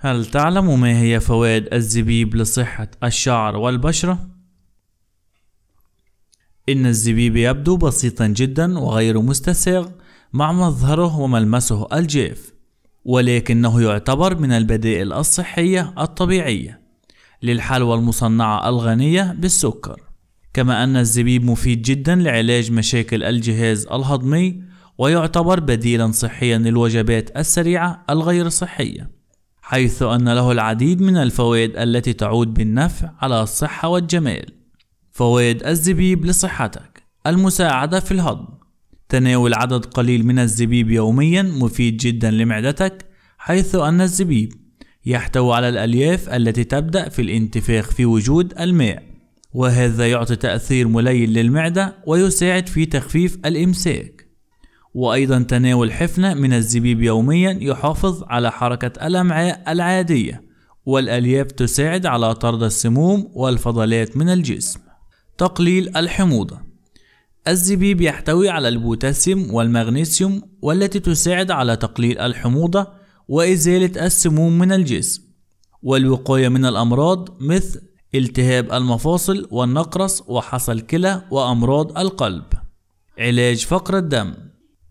هل تعلم ما هي فوائد الزبيب لصحة الشعر والبشرة؟ إن الزبيب يبدو بسيطا جدا وغير مستساغ مع مظهره وملمسه الجاف ولكنه يعتبر من البدائل الصحية الطبيعية للحلوى المصنعة الغنية بالسكر كما أن الزبيب مفيد جدا لعلاج مشاكل الجهاز الهضمي ويعتبر بديلا صحيا للوجبات السريعة الغير صحية حيث أن له العديد من الفوائد التي تعود بالنفع على الصحة والجمال فوائد الزبيب لصحتك المساعدة في الهضم تناول عدد قليل من الزبيب يوميا مفيد جدا لمعدتك حيث أن الزبيب يحتوي على الألياف التي تبدأ في الانتفاخ في وجود الماء وهذا يعطي تأثير مليل للمعدة ويساعد في تخفيف الإمساك وأيضا تناول حفنة من الزبيب يوميا يحافظ على حركة الأمعاء العادية والألياف تساعد على طرد السموم والفضلات من الجسم تقليل الحموضة الزبيب يحتوي على البوتاسيوم والمغنيسيوم والتي تساعد على تقليل الحموضة وإزالة السموم من الجسم والوقاية من الأمراض مثل التهاب المفاصل والنقرس وحصى الكلى وأمراض القلب علاج فقر الدم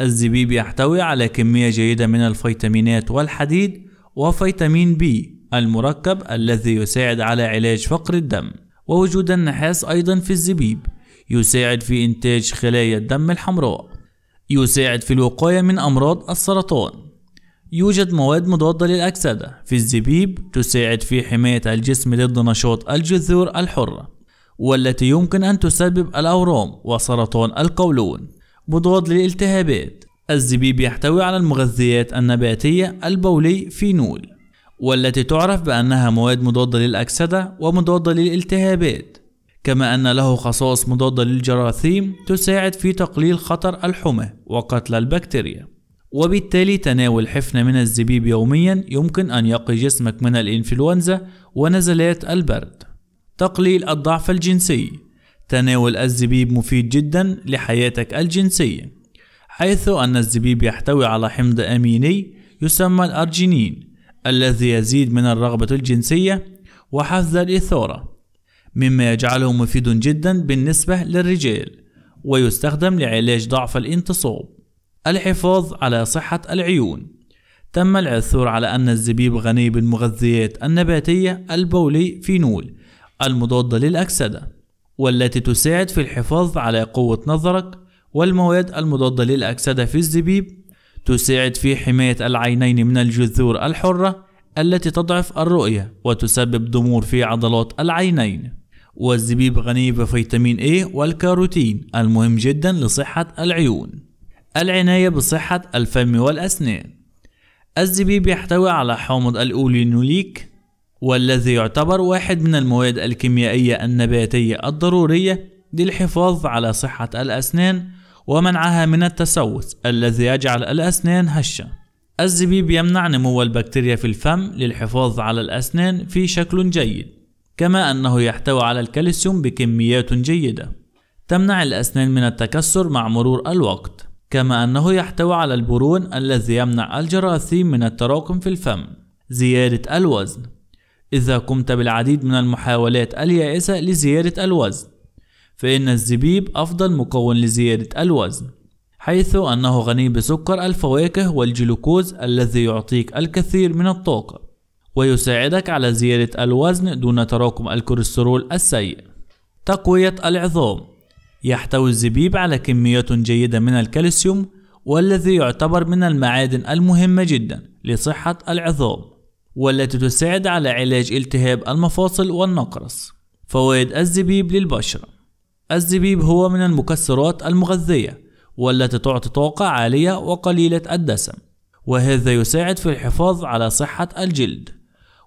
الزبيب يحتوي على كمية جيدة من الفيتامينات والحديد وفيتامين بي المركب الذي يساعد على علاج فقر الدم ووجود النحاس أيضا في الزبيب يساعد في إنتاج خلايا الدم الحمراء يساعد في الوقاية من أمراض السرطان يوجد مواد مضادة للأكسدة في الزبيب تساعد في حماية الجسم ضد نشاط الجذور الحرة والتي يمكن أن تسبب الأورام وسرطان القولون مضاد للالتهابات الزبيب يحتوي على المغذيات النباتية البولي فينول والتي تعرف بأنها مواد مضادة للأكسدة ومضادة للالتهابات كما أن له خصائص مضادة للجراثيم تساعد في تقليل خطر الحمى وقتل البكتيريا وبالتالي تناول حفنة من الزبيب يوميا يمكن أن يقي جسمك من الإنفلونزا ونزلات البرد تقليل الضعف الجنسي تناول الزبيب مفيد جدا لحياتك الجنسية حيث أن الزبيب يحتوي على حمض أميني يسمى الأرجينين الذي يزيد من الرغبة الجنسية وحفز الإثارة مما يجعله مفيد جدا بالنسبة للرجال ويستخدم لعلاج ضعف الانتصاب الحفاظ على صحة العيون تم العثور على أن الزبيب غني بالمغذيات النباتية البولي فينول المضادة للأكسدة والتي تساعد في الحفاظ على قوة نظرك والمواد المضادة للأكسدة في الزبيب تساعد في حماية العينين من الجذور الحرة التي تضعف الرؤية وتسبب ضمور في عضلات العينين والزبيب غني بفيتامين A والكاروتين المهم جدا لصحة العيون العناية بصحة الفم والأسنان الزبيب يحتوي على حامض الأولينوليك والذي يعتبر واحد من المواد الكيميائية النباتية الضرورية للحفاظ على صحة الأسنان ومنعها من التسوس الذي يجعل الأسنان هشة الزبيب يمنع نمو البكتيريا في الفم للحفاظ على الأسنان في شكل جيد كما أنه يحتوي على الكالسيوم بكميات جيدة تمنع الأسنان من التكسر مع مرور الوقت كما أنه يحتوي على البرون الذي يمنع الجراثيم من التراكم في الفم زيادة الوزن إذا قمت بالعديد من المحاولات اليائسة لزيادة الوزن فإن الزبيب أفضل مكون لزيادة الوزن حيث أنه غني بسكر الفواكه والجلوكوز الذي يعطيك الكثير من الطاقة ويساعدك على زيادة الوزن دون تراكم الكوليسترول السيء. تقوية العظام يحتوي الزبيب على كميات جيدة من الكالسيوم والذي يعتبر من المعادن المهمة جدا لصحة العظام والتي تساعد على علاج التهاب المفاصل والنقرس. فوائد الزبيب للبشرة الزبيب هو من المكسرات المغذية والتي تعطي طاقة عالية وقليلة الدسم وهذا يساعد في الحفاظ على صحة الجلد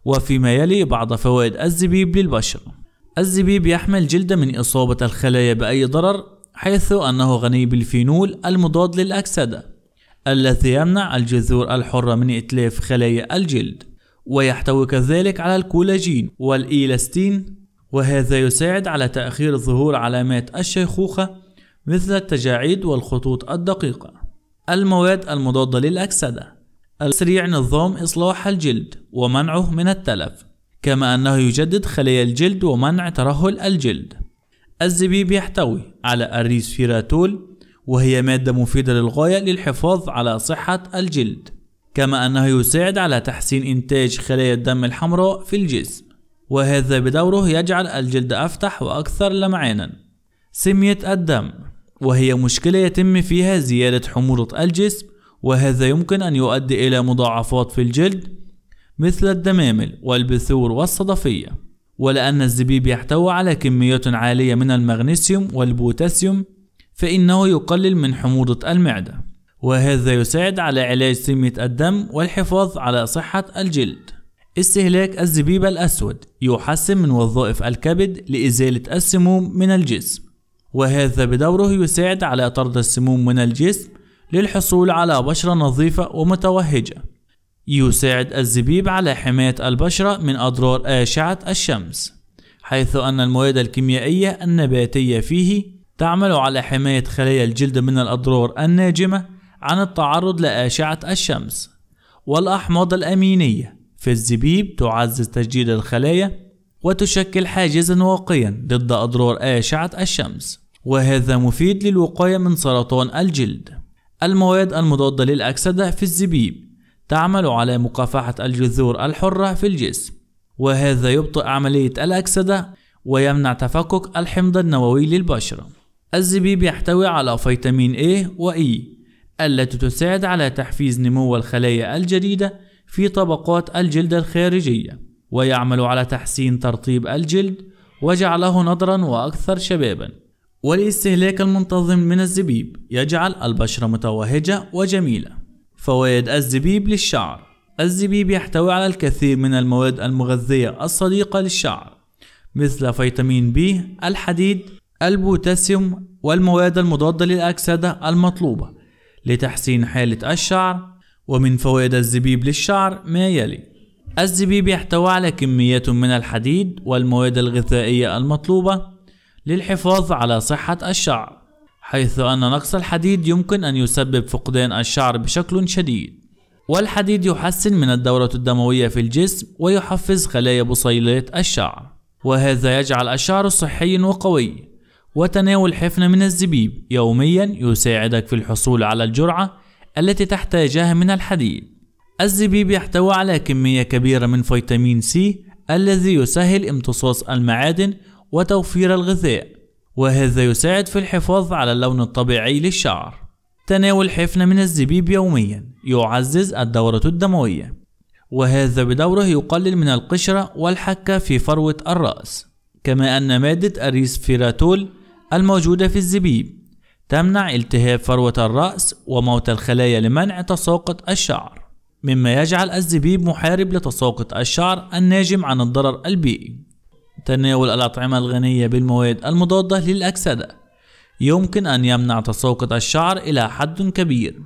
وفيما يلي بعض فوائد الزبيب للبشرة الزبيب يحمل جلده من إصابة الخلايا بأي ضرر حيث أنه غني بالفينول المضاد للأكسدة الذي يمنع الجذور الحرة من إتلاف خلايا الجلد ويحتوي كذلك على الكولاجين والإيلاستين وهذا يساعد على تأخير ظهور علامات الشيخوخة مثل التجاعيد والخطوط الدقيقة المواد المضادة للأكسدة السريع نظام إصلاح الجلد ومنعه من التلف كما أنه يجدد خلايا الجلد ومنع ترهل الجلد الزبيب يحتوي على الريسفيراتول وهي مادة مفيدة للغاية للحفاظ على صحة الجلد كما أنه يساعد على تحسين إنتاج خلايا الدم الحمراء في الجسم وهذا بدوره يجعل الجلد أفتح وأكثر لمعانا سمية الدم وهي مشكلة يتم فيها زيادة حموضة الجسم وهذا يمكن أن يؤدي إلى مضاعفات في الجلد مثل الدمامل والبثور والصدفية ولأن الزبيب يحتوي على كميات عالية من المغنيسيوم والبوتاسيوم فإنه يقلل من حموضة المعدة وهذا يساعد على علاج سمة الدم والحفاظ على صحة الجلد استهلاك الزبيب الأسود يحسن من وظائف الكبد لإزالة السموم من الجسم وهذا بدوره يساعد على طرد السموم من الجسم للحصول على بشرة نظيفة ومتوهجة يساعد الزبيب على حماية البشرة من أضرار أشعة الشمس حيث أن المواد الكيميائية النباتية فيه تعمل على حماية خلايا الجلد من الأضرار الناجمة عن التعرض لأشعة الشمس والأحماض الأمينية في الزبيب تعزز تجديد الخلايا وتشكل حاجزا واقيا ضد أضرار أشعة الشمس وهذا مفيد للوقاية من سرطان الجلد المواد المضادة للأكسدة في الزبيب تعمل على مكافحة الجذور الحرة في الجسم وهذا يبطئ عملية الأكسدة ويمنع تفكك الحمض النووي للبشرة الزبيب يحتوي على فيتامين A و E التي تساعد على تحفيز نمو الخلايا الجديدة في طبقات الجلد الخارجية ويعمل على تحسين ترطيب الجلد وجعله نضرا وأكثر شبابا والاستهلاك المنتظم من الزبيب يجعل البشرة متوهجة وجميلة فوائد الزبيب للشعر الزبيب يحتوي على الكثير من المواد المغذية الصديقة للشعر مثل فيتامين بي الحديد البوتاسيوم والمواد المضادة للأكسدة المطلوبة لتحسين حالة الشعر ومن فوائد الزبيب للشعر ما يلي الزبيب يحتوي على كميات من الحديد والمواد الغذائية المطلوبة للحفاظ على صحة الشعر حيث أن نقص الحديد يمكن أن يسبب فقدان الشعر بشكل شديد والحديد يحسن من الدورة الدموية في الجسم ويحفز خلايا بصيلات الشعر وهذا يجعل الشعر صحي وقوي وتناول حفنة من الزبيب يوميا يساعدك في الحصول على الجرعة التي تحتاجها من الحديد الزبيب يحتوي على كمية كبيرة من فيتامين سي الذي يسهل امتصاص المعادن وتوفير الغذاء وهذا يساعد في الحفاظ على اللون الطبيعي للشعر تناول حفنة من الزبيب يوميا يعزز الدورة الدموية وهذا بدوره يقلل من القشرة والحكة في فروة الرأس كما أن مادة الريسفيراتول الموجودة في الزبيب تمنع التهاب فروة الرأس وموت الخلايا لمنع تساقط الشعر مما يجعل الزبيب محارب لتساقط الشعر الناجم عن الضرر البيئي تناول الأطعمة الغنية بالمواد المضادة للأكسدة يمكن أن يمنع تساقط الشعر إلى حد كبير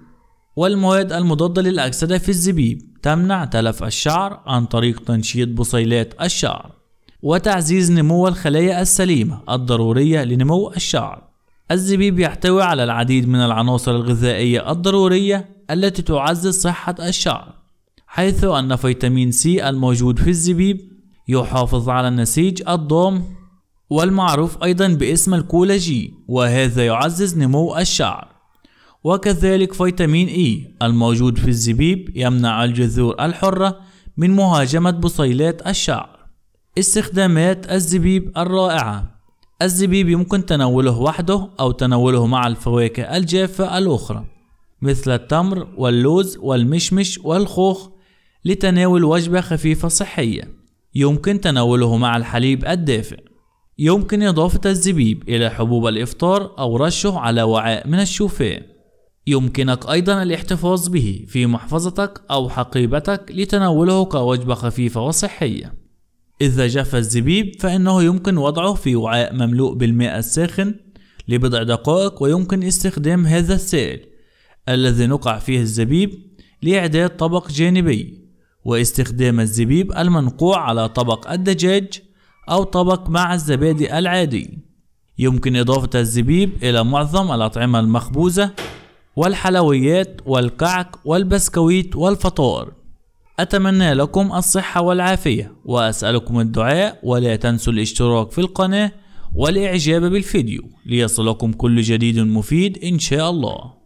والمواد المضادة للأكسدة في الزبيب تمنع تلف الشعر عن طريق تنشيط بصيلات الشعر وتعزيز نمو الخلايا السليمة الضرورية لنمو الشعر الزبيب يحتوي على العديد من العناصر الغذائية الضرورية التي تعزز صحة الشعر حيث أن فيتامين سي الموجود في الزبيب يحافظ على النسيج الضام والمعروف أيضا باسم الكولاجي وهذا يعزز نمو الشعر وكذلك فيتامين إي الموجود في الزبيب يمنع الجذور الحرة من مهاجمة بصيلات الشعر استخدامات الزبيب الرائعة الزبيب يمكن تناوله وحده أو تناوله مع الفواكه الجافة الأخرى مثل التمر واللوز والمشمش والخوخ لتناول وجبة خفيفة صحية يمكن تناوله مع الحليب الدافئ يمكن إضافة الزبيب إلى حبوب الإفطار أو رشه على وعاء من الشوفان يمكنك أيضا الاحتفاظ به في محفظتك أو حقيبتك لتناوله كوجبة خفيفة وصحية إذا جف الزبيب فإنه يمكن وضعه في وعاء مملوء بالماء الساخن لبضع دقائق ويمكن استخدام هذا السائل الذي نقع فيه الزبيب لإعداد طبق جانبي واستخدام الزبيب المنقوع على طبق الدجاج أو طبق مع الزبادي العادي يمكن إضافة الزبيب إلى معظم الأطعمة المخبوزة والحلويات والكعك والبسكويت والفطائر أتمنى لكم الصحة والعافية وأسألكم الدعاء ولا تنسوا الاشتراك في القناة والإعجاب بالفيديو ليصلكم كل جديد مفيد إن شاء الله